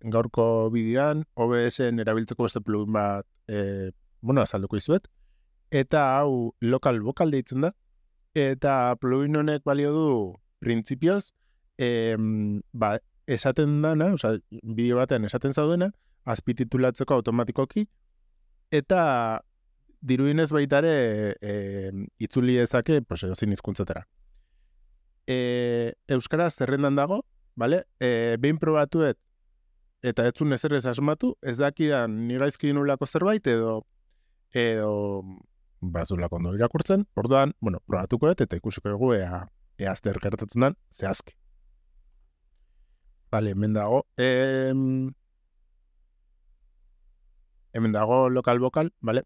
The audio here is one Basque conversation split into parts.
gaurko bidean OBSen erabiltzeko beste plugin bat, eh, bueno, azalduko dizuet. Eta hau local vocal deitzen da. Eta plugin honek balio du printzipioz, eh, esaten da na, bideo batean esaten zaudena, azpi automatikoki eta diruinez baitare ere e, itzuli dezake, pues, hizkuntzetara. Eh, euskaraz zerrendan dago, vale? E, behin probatuet, eta ez zuen ezer ez asmatu, ez dakidan nigaizki nolako zerbait, edo, edo, bazulako ondo irakurtzen, orduan, bueno, probatukoet, eta ikusiko egu, ea, ea azter kertatzen den, zehazki. Bale, hemen dago, hemen dago lokal bokal, bale?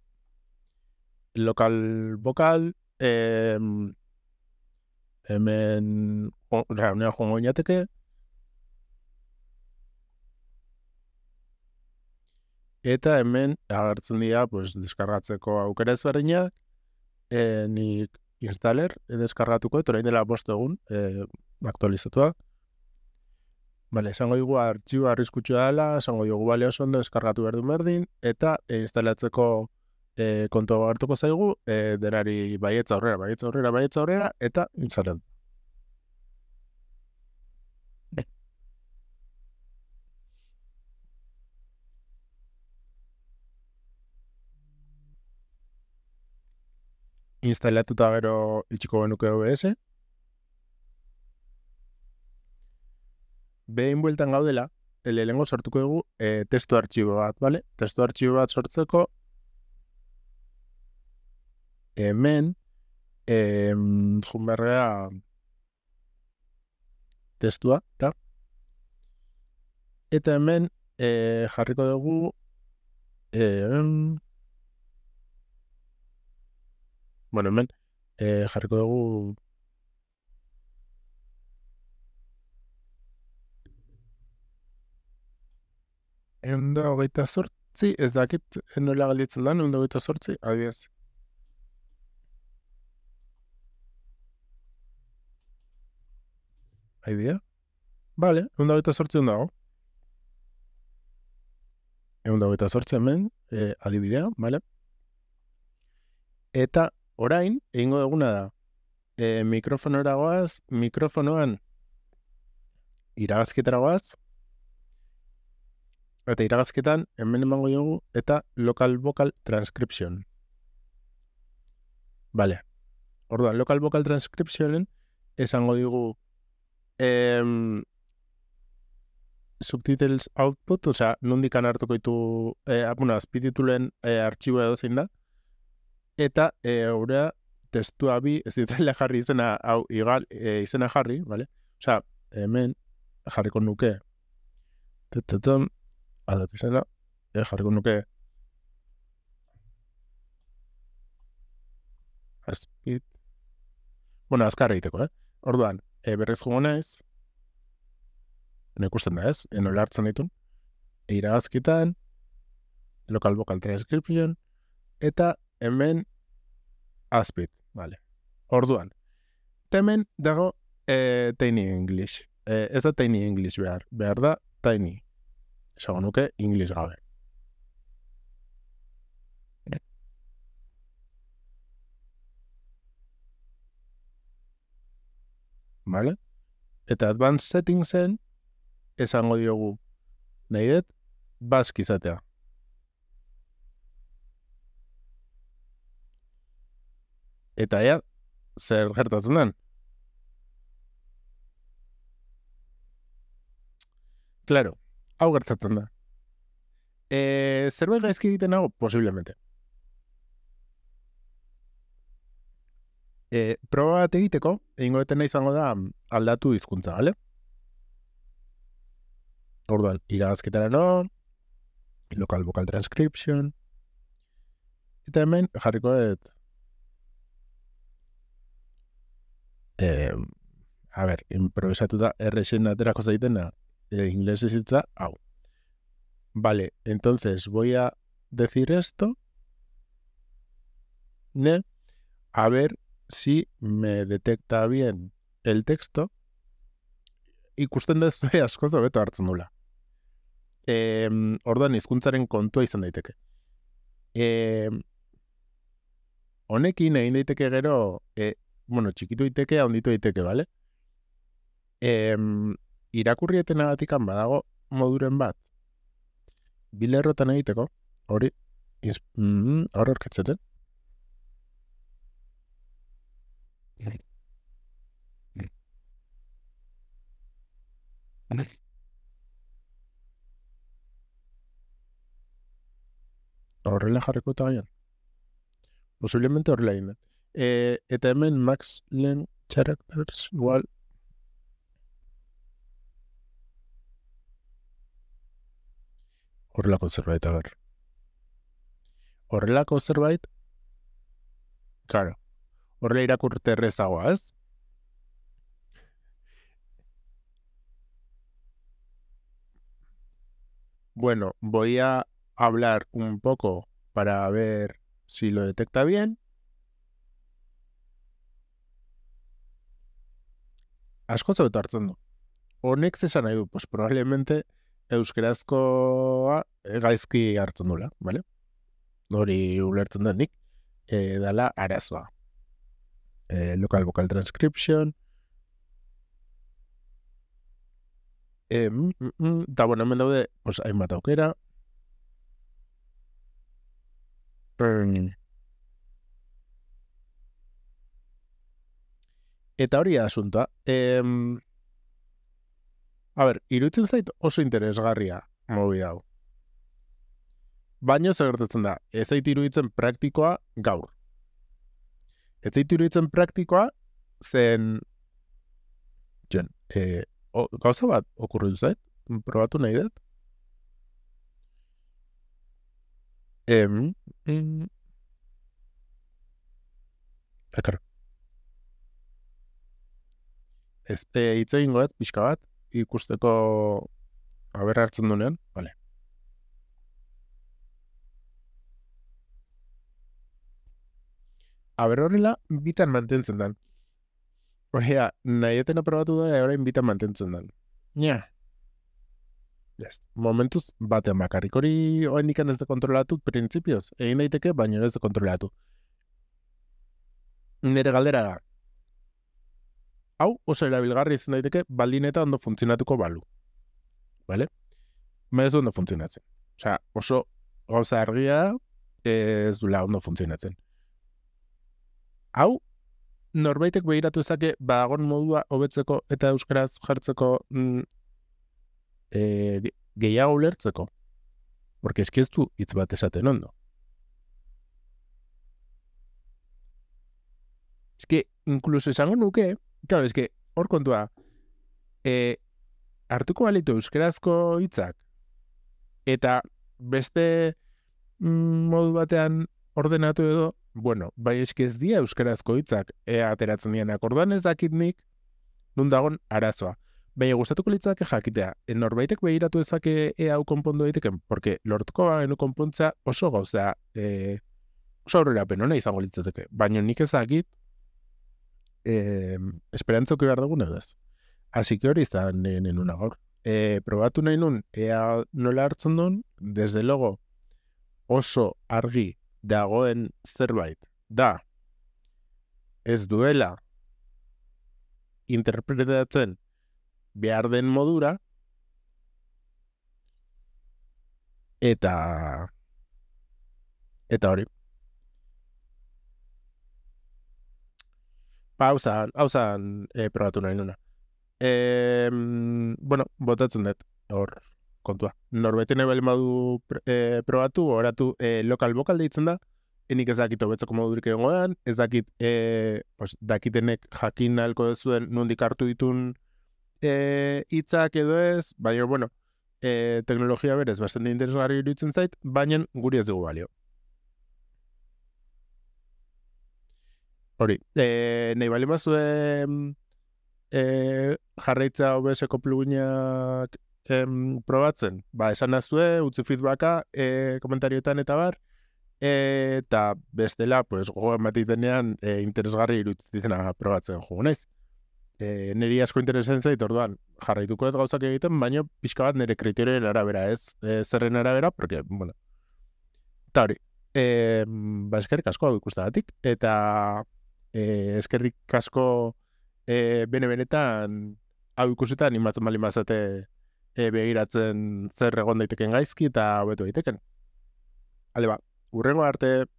Lokal bokal, em... hemen, oh, eta hemen agertzen dira pues, deskargatzeko aukera ezberdina e, eh, nik installer e, deskargatuko eta orain dela bost egun e, aktualizatua Bale, esango dugu artxiu arriskutsua dela, esango dugu bale oso ondo eskargatu behar du merdin, eta e, instalatzeko e, kontua hartuko zaigu, e, denari baietza horrera, baietza horrera, baietza horrera, eta instalatzen. instalatu gero itxiko genuke OBS. Behin bueltan gaudela, eh, lehenengo sortuko dugu e, testu artxibo bat, bale? Testu artxibo bat sortzeko, hemen, e, junberrea testua, da? Eta hemen, e, jarriko dugu, e, bueno, hemen, e, jarriko dugu... Eunda hogeita sortzi, ez dakit, nola galditzen lan, eunda hogeita sortzi, adibidez. Aidea? Bale, eunda hogeita sortzi eunda hau. Eunda hogeita sortzi hemen, e, adibidea, bale? Eta Orain, egingo duguna da, e, mikrofonora goaz, mikrofonoan iragazketara goaz, eta iragazketan hemen emango dugu eta local vocal transcription. Bale, orduan, local vocal transcriptionen esango digu em, subtitles output, osea, nondikan hartuko ditu, eh, apuna, azpitituluen eh, edo zein da, eta e, eh, aurea testua bi, ez dituela jarri izena, hau, igal, e, izena jarri, bale? sea, hemen, jarriko nuke, tetetan, aldatu izena, e, jarriko nuke, azpit, bueno, azkarra egiteko, eh? Orduan, e, berrez jo naiz, ikusten da ez, eno hartzen ditun, e, iragazkitan, lokal bokal transcription eta hemen azpit, vale. Orduan. Temen dago e, tiny English. E, ez da tiny English behar. Behar da tiny. Sago nuke English gabe. Vale? Eta advanced settingsen esango diogu. Nahi dut? Bask izatea. Eta ea, zer gertatzen den? Claro, hau gertatzen da. E, zerbait gaizki egiten hau? Posiblemente. E, proba bat egiteko, egingo nahi izango da aldatu hizkuntza, bale? Orduan, iragazketara no, local vocal transcription, eta hemen jarriko dut eh, a ber, da errexen aterako zaitena eh, ingles hau. Vale, entonces voy a decir esto. Ne? A ver si me detecta bien el texto. Ikusten dezu asko beto hartzen dula. E, orduan, hizkuntzaren kontua izan daiteke. Eh, honekin egin daiteke gero e, bueno, txikitu iteke, onditu iteke, bale? E, irakurrieten agatikan badago moduren bat, bilerrotan egiteko, hori, inz, mm, mm-hmm, hori Horrela jarriko eta gaian. Posiblemente horrela egin Eh, e también Max Len Characters igual ¿Orla conservate a ver. ¿Orla conservate Claro. Horrela curter errezagoa, Bueno, voy a hablar un poco para ver si lo detecta bien. asko zebetu hartzen du. Honek zesan nahi du, pues probablemente euskerazkoa eh, gaizki hartzen dula, bale? Hori ulertzen den nik, e, dala arazoa. E, local vocal transcription. E, mm, mm, da, mm, bueno, hemen daude, pues, hainbat aukera. Eta hori da asuntoa. Em... A ber, iruditzen zait oso interesgarria mobi dago. Baina zagertatzen da, ez zait iruditzen praktikoa gaur. Ez zait iruditzen praktikoa zen... Jen, e, eh, gauza bat okurritu zait, probatu nahi dut. Em... Ez, eh, hitz pixka bat, ikusteko aberra hartzen duenean, bale. Aber horrela, bitan mantentzen den. Hori da, nahi etena probatu da, horrein eh, bitan mantentzen den. Ja. Yeah. Momentuz, batean bakarrik hori oendikan ez da kontrolatu, printzipioz, egin daiteke, baino ez da kontrolatu. Nire galdera da, hau oso erabilgarri izan daiteke baldin eta ondo funtzionatuko balu. Bale? Baina ez ondo funtzionatzen. Osa, oso gauza argia ez dula ondo funtzionatzen. Hau, norbaitek behiratu ezake bagon ba, modua hobetzeko eta euskaraz jartzeko mm, e, gehiago ulertzeko. Borka eskiztu hitz bat esaten ondo. Eske inkluso esango nuke, Claro, eske, hor kontua, e, hartuko balitu euskerazko hitzak, eta beste mm, modu batean ordenatu edo, bueno, bai eske ez dia euskarazko hitzak ea ateratzen dianak. Orduan ez dakit nik nun dagon arazoa. Baina gustatuko litzake jakitea, e, norbaitek begiratu ezake ea hau konpondu daiteken, porque lortuko bagenu konpontza oso gauza, e, oso hona penona izango litzateke. Baina nik ezakit eh, esperantzoki behar dugun edo ez. Hasik hori izan mm. eh, probatu nahi nun, ea nola hartzen duen, desde logo oso argi dagoen zerbait da ez duela interpretatzen behar den modura eta eta hori Pausa, pausa, eh, probatu nahi nuna. Eh, bueno, botatzen dut, hor, kontua. Norbeti nahi bali eh, probatu, horatu eh, lokal bokal deitzen da, enik ez dakit hobetzako modurik egon ez dakit, eh, os, dakitenek jakin nalko zuen, nondik hartu ditun eh, hitzak edo ez, baina, bueno, eh, teknologia berez, bastante interesgarri iruditzen zait, baina guri ez dugu balio. Hori, e, nahi bali mazue e, jarraitza OBS-eko pluginak em, probatzen. Ba, esan nazue, utzi feedbacka e, komentarioetan eta bar, eta bestela, pues, gogoen bat e, interesgarri irutitzen probatzen jugu naiz. E, neri asko interesen zait orduan jarraituko ez gauzak egiten, baina pixka bat nire kriterioen arabera ez e, zerren arabera, porque, bueno. Eta hori, e, ba, asko hau eta eh, eskerrik asko eh, bene benetan hau ikusetan imatzen bali mazate eh, begiratzen zer egon daiteken gaizki eta hobetu daiteken. Hale ba, urrengo arte...